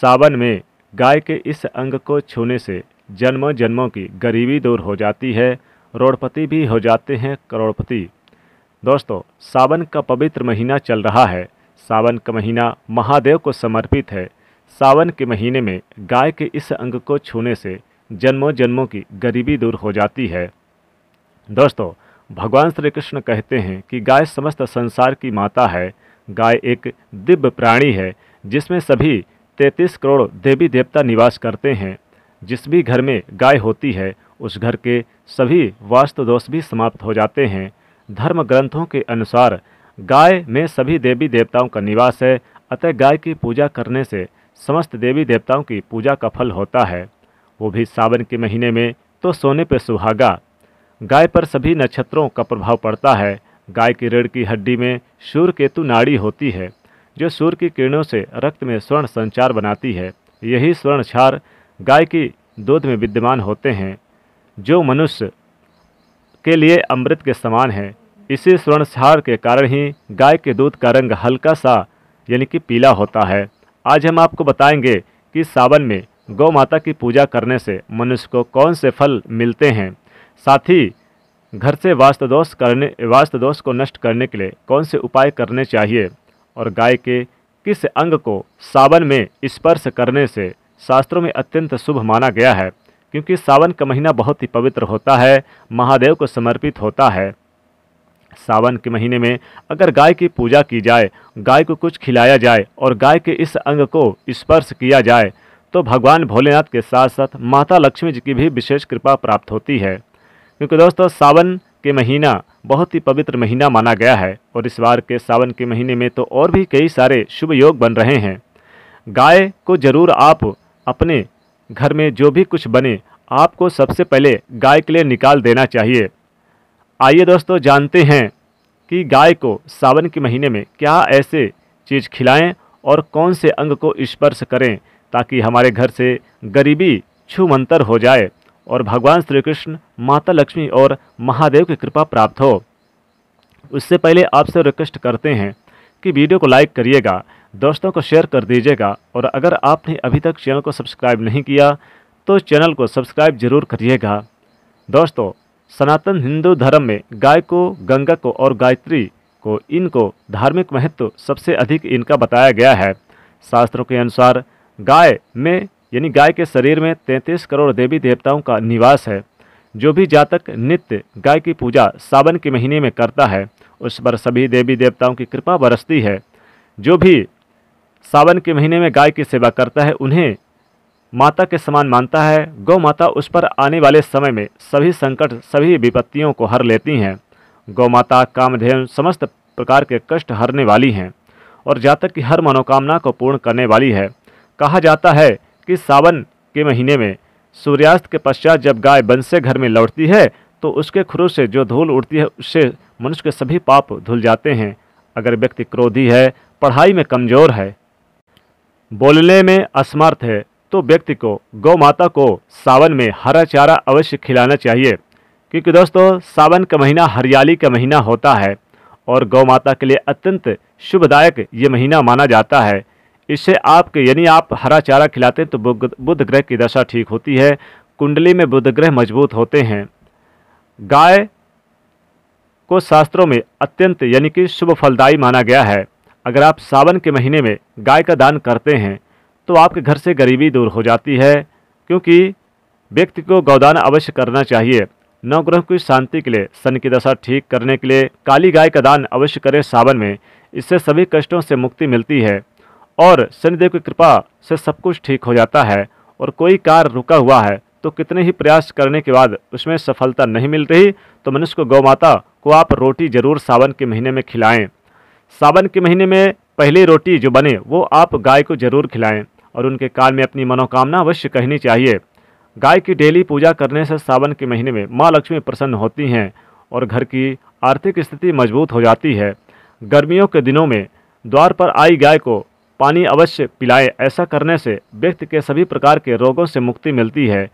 सावन में गाय के इस अंग को छूने से जन्मों जन्मों की गरीबी दूर हो जाती है रोड़पति भी हो जाते हैं करोड़पति दोस्तों सावन का पवित्र महीना चल रहा है सावन का महीना महादेव को समर्पित है सावन के महीने में गाय के इस अंग को छूने से जन्मों जन्मों की गरीबी दूर हो जाती है दोस्तों भगवान श्री कृष्ण कहते हैं कि गाय समस्त संसार की माता है गाय एक दिव्य प्राणी है जिसमें सभी तैंतीस करोड़ देवी देवता निवास करते हैं जिस भी घर में गाय होती है उस घर के सभी वास्तु दोष भी समाप्त हो जाते हैं धर्म ग्रंथों के अनुसार गाय में सभी देवी देवताओं का निवास है अतः गाय की पूजा करने से समस्त देवी देवताओं की पूजा का फल होता है वो भी सावन के महीने में तो सोने पर सुहागा गाय पर सभी नक्षत्रों का प्रभाव पड़ता है गाय की रीढ़ की हड्डी में सूर्य केतु नाड़ी होती है जो सूर्य की किरणों से रक्त में स्वर्ण संचार बनाती है यही स्वर्ण क्षार गाय की दूध में विद्यमान होते हैं जो मनुष्य के लिए अमृत के समान है इसी स्वर्ण क्षार के कारण ही गाय के दूध का रंग हल्का सा यानी कि पीला होता है आज हम आपको बताएंगे कि सावन में गौ माता की पूजा करने से मनुष्य को कौन से फल मिलते हैं साथ ही घर से वास्तुदोष करने वास्तुदोष को नष्ट करने के लिए कौन से उपाय करने चाहिए और गाय के किस अंग को सावन में स्पर्श करने से शास्त्रों में अत्यंत शुभ माना गया है क्योंकि सावन का महीना बहुत ही पवित्र होता है महादेव को समर्पित होता है सावन के महीने में अगर गाय की पूजा की जाए गाय को कुछ खिलाया जाए और गाय के इस अंग को स्पर्श किया जाए तो भगवान भोलेनाथ के साथ साथ माता लक्ष्मी जी की भी विशेष कृपा प्राप्त होती है क्योंकि दोस्तों सावन के महीना बहुत ही पवित्र महीना माना गया है और इस बार के सावन के महीने में तो और भी कई सारे शुभ योग बन रहे हैं गाय को जरूर आप अपने घर में जो भी कुछ बने आपको सबसे पहले गाय के लिए निकाल देना चाहिए आइए दोस्तों जानते हैं कि गाय को सावन के महीने में क्या ऐसे चीज़ खिलाएं और कौन से अंग को स्पर्श करें ताकि हमारे घर से गरीबी छुमंतर हो जाए और भगवान श्री कृष्ण माता लक्ष्मी और महादेव की कृपा प्राप्त हो उससे पहले आपसे रिक्वेस्ट करते हैं कि वीडियो को लाइक करिएगा दोस्तों को शेयर कर दीजिएगा और अगर आपने अभी तक चैनल को सब्सक्राइब नहीं किया तो चैनल को सब्सक्राइब जरूर करिएगा दोस्तों सनातन हिंदू धर्म में गाय को गंगा को और गायत्री को इनको धार्मिक महत्व सबसे अधिक इनका बताया गया है शास्त्रों के अनुसार गाय में यानी गाय के शरीर में तैंतीस करोड़ देवी देवताओं का निवास है जो भी जातक नित्य गाय की पूजा सावन के महीने में करता है उस पर सभी देवी देवताओं की कृपा बरसती है जो भी सावन के महीने में गाय की सेवा करता है उन्हें माता के समान मानता है गौ माता उस पर आने वाले समय में सभी संकट सभी विपत्तियों को हर लेती हैं गौ माता कामधेनु समस्त प्रकार के कष्ट हरने वाली हैं और जातक की हर मनोकामना को पूर्ण करने वाली है कहा जाता है कि सावन के महीने में सूर्यास्त के पश्चात जब गाय बन से घर में लौटती है तो उसके खुरों से जो धूल उड़ती है उससे मनुष्य के सभी पाप धुल जाते हैं अगर व्यक्ति क्रोधी है पढ़ाई में कमज़ोर है बोलने में असमर्थ है तो व्यक्ति को गौ माता को सावन में हरा चारा अवश्य खिलाना चाहिए क्योंकि दोस्तों सावन का महीना हरियाली का महीना होता है और गौ माता के लिए अत्यंत शुभदायक ये महीना माना जाता है इससे आपके यानी आप हरा चारा खिलाते हैं तो बुध ग्रह की दशा ठीक होती है कुंडली में बुध ग्रह मजबूत होते हैं गाय को शास्त्रों में अत्यंत यानी कि शुभ फलदायी माना गया है अगर आप सावन के महीने में गाय का दान करते हैं तो आपके घर से गरीबी दूर हो जाती है क्योंकि व्यक्ति को गौदान अवश्य करना चाहिए नवग्रह की शांति के लिए सन की दशा ठीक करने के लिए काली गाय का दान अवश्य करें सावन में इससे सभी कष्टों से मुक्ति मिलती है और शनिदेव की कृपा से सब कुछ ठीक हो जाता है और कोई कार्य रुका हुआ है तो कितने ही प्रयास करने के बाद उसमें सफलता नहीं मिल रही तो मनुष्य को गौ माता को आप रोटी जरूर सावन के महीने में खिलाएं सावन के महीने में पहली रोटी जो बने वो आप गाय को जरूर खिलाएं और उनके कान में अपनी मनोकामना अवश्य कहनी चाहिए गाय की डेली पूजा करने से सावन के महीने में माँ लक्ष्मी प्रसन्न होती हैं और घर की आर्थिक स्थिति मजबूत हो जाती है गर्मियों के दिनों में द्वार पर आई गाय को पानी अवश्य पिलाएं ऐसा करने से व्यक्ति के सभी प्रकार के रोगों से मुक्ति मिलती है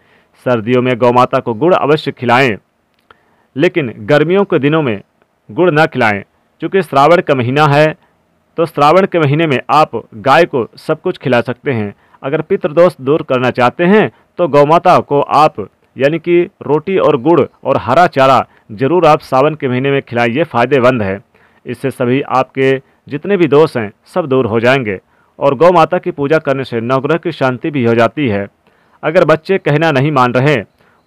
सर्दियों में गौ माता को गुड़ अवश्य खिलाएं लेकिन गर्मियों के दिनों में गुड़ न खिलाएं क्योंकि श्रावण का महीना है तो श्रावण के महीने में आप गाय को सब कुछ खिला सकते हैं अगर पितृदोष दूर करना चाहते हैं तो गौ माता को आप यानी कि रोटी और गुड़ और हरा चारा जरूर आप सावन के महीने में ये फायदेमंद है इससे सभी आपके जितने भी दोष हैं सब दूर हो जाएंगे और गौ माता की पूजा करने से नवग्रह की शांति भी हो जाती है अगर बच्चे कहना नहीं मान रहे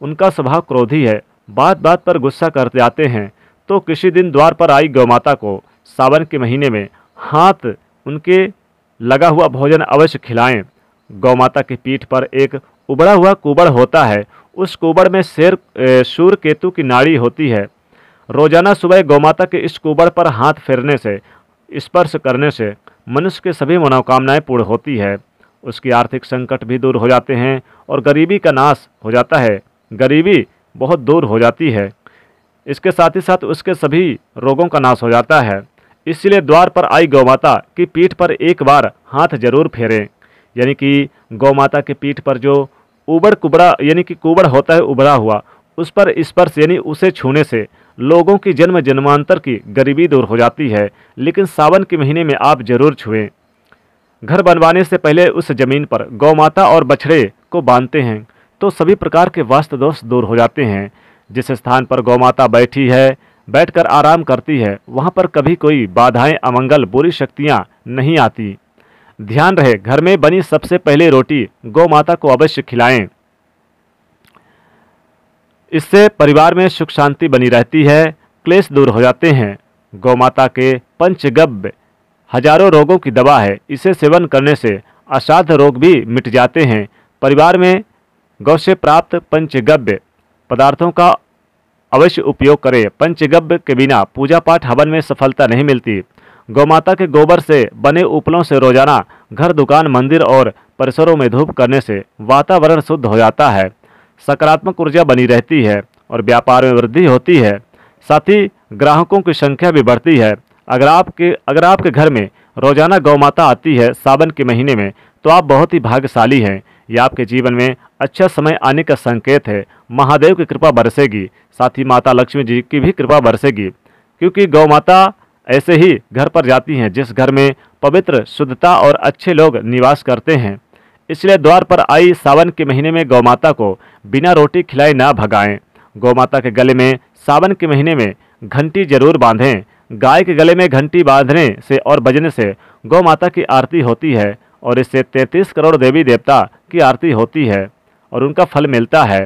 उनका स्वभाव क्रोधी है बात बात पर गुस्सा करते आते हैं तो किसी दिन द्वार पर आई गौ माता को सावन के महीने में हाथ उनके लगा हुआ भोजन अवश्य खिलाएं गौ माता की पीठ पर एक उबड़ा हुआ कुबड़ होता है उस कुबड़ में शेर सूर्य केतु की नाड़ी होती है रोजाना सुबह गौ माता के इस कुबड़ पर हाथ फेरने से स्पर्श करने से मनुष्य के सभी मनोकामनाएं पूर्ण होती है उसकी आर्थिक संकट भी दूर हो जाते हैं और गरीबी का नाश हो जाता है गरीबी बहुत दूर हो जाती है इसके साथ ही साथ उसके सभी रोगों का नाश हो जाता है इसलिए द्वार पर आई गौ माता की पीठ पर एक बार हाथ जरूर फेरें यानी कि गौ माता की पीठ पर जो उबड़ कुबड़ा यानी कि कुबड़ होता है उबड़ा हुआ उस पर स्पर्श यानी उसे छूने से लोगों की जन्म जन्मांतर की गरीबी दूर हो जाती है लेकिन सावन के महीने में आप जरूर छुएं घर बनवाने से पहले उस जमीन पर गौ माता और बछड़े को बांधते हैं तो सभी प्रकार के वास्तु दोष दूर हो जाते हैं जिस स्थान पर गौ माता बैठी है बैठकर आराम करती है वहाँ पर कभी कोई बाधाएं अमंगल बुरी शक्तियाँ नहीं आती ध्यान रहे घर में बनी सबसे पहले रोटी गौ माता को अवश्य खिलाएं इससे परिवार में सुख शांति बनी रहती है क्लेश दूर हो जाते हैं गौ माता के पंचगव्य हजारों रोगों की दवा है इसे सेवन करने से असाध्य रोग भी मिट जाते हैं परिवार में गौ से प्राप्त पंचगव्य पदार्थों का अवश्य उपयोग करें पंचगव्य के बिना पूजा पाठ हवन में सफलता नहीं मिलती गौ माता के गोबर से बने उपलों से रोजाना घर दुकान मंदिर और परिसरों में धूप करने से वातावरण शुद्ध हो जाता है सकारात्मक ऊर्जा बनी रहती है और व्यापार में वृद्धि होती है साथ ही ग्राहकों की संख्या भी बढ़ती है अगर आपके अगर आपके घर में रोजाना गौ माता आती है सावन के महीने में तो आप बहुत ही भाग्यशाली हैं यह आपके जीवन में अच्छा समय आने का संकेत है महादेव की कृपा बरसेगी साथ ही माता लक्ष्मी जी की भी कृपा बरसेगी क्योंकि गौ माता ऐसे ही घर पर जाती हैं जिस घर में पवित्र शुद्धता और अच्छे लोग निवास करते हैं इसलिए द्वार पर आई सावन के महीने में गौ माता को बिना रोटी खिलाए ना भगाएं गौ माता के गले में सावन के महीने में घंटी जरूर बांधें गाय के गले में घंटी बांधने से और बजने से गौ माता की आरती होती है और इससे 33 करोड़ देवी देवता की आरती होती है और उनका फल मिलता है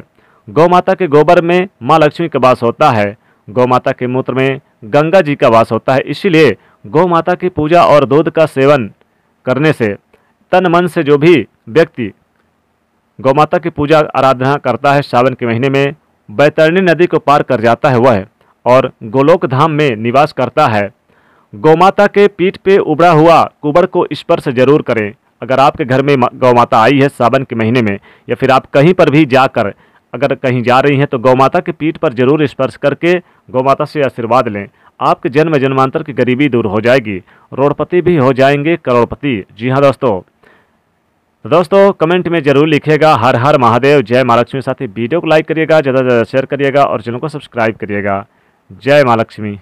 गौ माता के गोबर में माँ लक्ष्मी का वास होता है गौ माता के मूत्र में गंगा जी का वास होता है इसीलिए गौ माता की पूजा और दूध का सेवन करने से तन मन से जो भी व्यक्ति गौ माता की पूजा आराधना करता है सावन के महीने में बैतरणी नदी को पार कर जाता है वह और गोलोक धाम में निवास करता है गौ माता के पीठ पे उबड़ा हुआ कुबर को स्पर्श जरूर करें अगर आपके घर में गौ माता आई है सावन के महीने में या फिर आप कहीं पर भी जाकर अगर कहीं जा रही हैं तो गौ माता के पीठ पर जरूर स्पर्श करके गौ माता से आशीर्वाद लें आपके जन्म जन्मांतर की गरीबी दूर हो जाएगी रोड़पति भी हो जाएंगे करोड़पति जी हाँ दोस्तों तो दोस्तों कमेंट में जरूर लिखिएगा हर हर महादेव जय महालक्ष्मी साथ ही वीडियो को लाइक करिएगा ज़्यादा से ज़्यादा शेयर करिएगा और चैनल को सब्सक्राइब करिएगा जय महालक्ष्मी